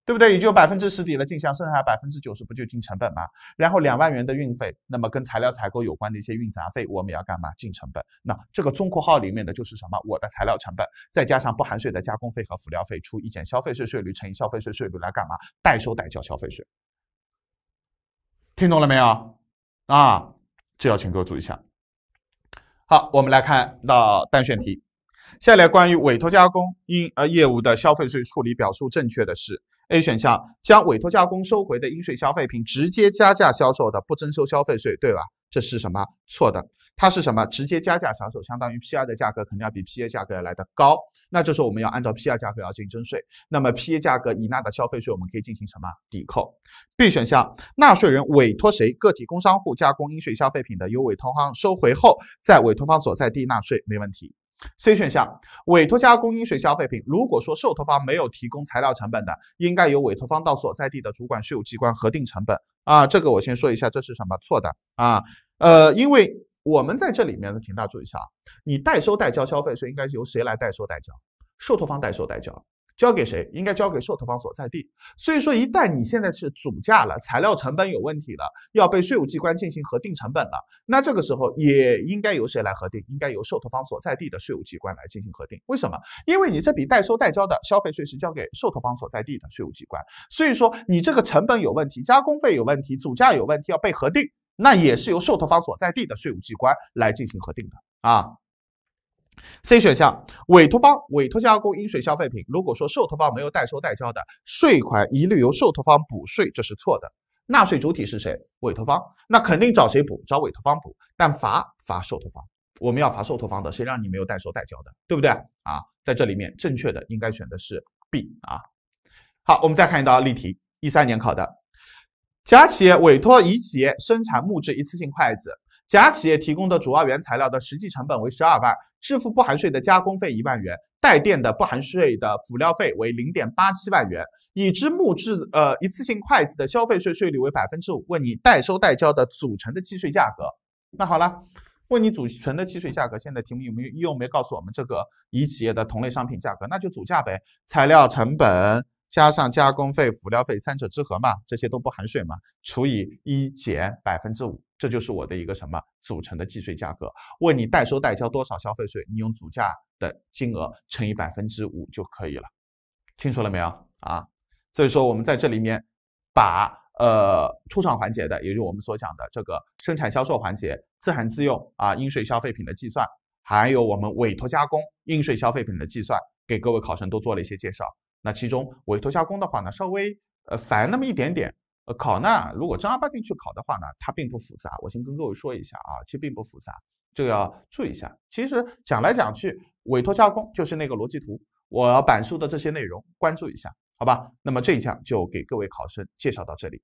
对不对？也就百分之十抵了，进项剩下百分之九十不就进成本吗？然后两万元的运费，那么跟材料采购有关的一些运杂费，我们也要干嘛？进成本。那这个中括号里面的就是什么？我的材料成本，再加上不含税的加工费和辅料费，除以减消费税税率乘以消费税税率来干嘛？代收代缴消费税。听懂了没有？啊，这要请各位注意一下。好，我们来看到单选题。下列关于委托加工应呃业务的消费税处理表述正确的是？A 选项将委托加工收回的应税消费品直接加价销售的，不征收消费税，对吧？这是什么错的？它是什么？直接加价销售，相当于 P r 的价格肯定要比 P 一价格来的高，那这时候我们要按照 P r 价格要进行征税。那么 P a 价格已纳的消费税，我们可以进行什么抵扣？B 选项，纳税人委托谁？个体工商户加工应税消费品的，由委托方收回后，在委托方所在地纳税，没问题。C 选项，委托加工应税消费品，如果说受托方没有提供材料成本的，应该由委托方到所在地的主管税务机关核定成本啊，这个我先说一下，这是什么错的啊？呃，因为我们在这里面呢，请大家注意一下啊，你代收代交消费税应该由谁来代收代交？受托方代收代交。交给谁？应该交给受托方所在地。所以说，一旦你现在是主价了，材料成本有问题了，要被税务机关进行核定成本了，那这个时候也应该由谁来核定？应该由受托方所在地的税务机关来进行核定。为什么？因为你这笔代收代交的消费税是交给受托方所在地的税务机关，所以说你这个成本有问题，加工费有问题，主价有问题要被核定，那也是由受托方所在地的税务机关来进行核定的啊。C 选项，委托方委托加工应税消费品，如果说受托方没有代收代交的税款，一律由受托方补税，这是错的。纳税主体是谁？委托方，那肯定找谁补？找委托方补。但罚罚受托方，我们要罚受托方的，谁让你没有代收代交的，对不对啊？在这里面，正确的应该选的是 B 啊。好，我们再看一道例题，一三年考的，甲企业委托乙企业生产木质一次性筷子。甲企业提供的主要原材料的实际成本为十二万，支付不含税的加工费一万元，带电的不含税的辅料费为零点八七万元。已知木质呃一次性筷子的消费税税率为百分之五。问你代收代交的组成的计税价格？那好了，问你组成的计税价格。现在题目有没有又没告诉我们这个乙企业的同类商品价格？那就组价呗，材料成本。加上加工费、辅料费三者之和嘛，这些都不含税嘛，除以一减百分之五，这就是我的一个什么组成的计税价格。问你代收代交多少消费税，你用组价的金额乘以百分之五就可以了。清楚了没有啊？所以说我们在这里面把呃出厂环节的，也就是我们所讲的这个生产销售环节自产自用啊应税消费品的计算，还有我们委托加工应税消费品的计算，给各位考生都做了一些介绍。那其中委托加工的话呢，稍微呃烦那么一点点。呃，考呢，如果正儿八经去考的话呢，它并不复杂。我先跟各位说一下啊，其实并不复杂，这个要注意一下。其实讲来讲去，委托加工就是那个逻辑图，我要板书的这些内容，关注一下，好吧？那么这一项就给各位考生介绍到这里。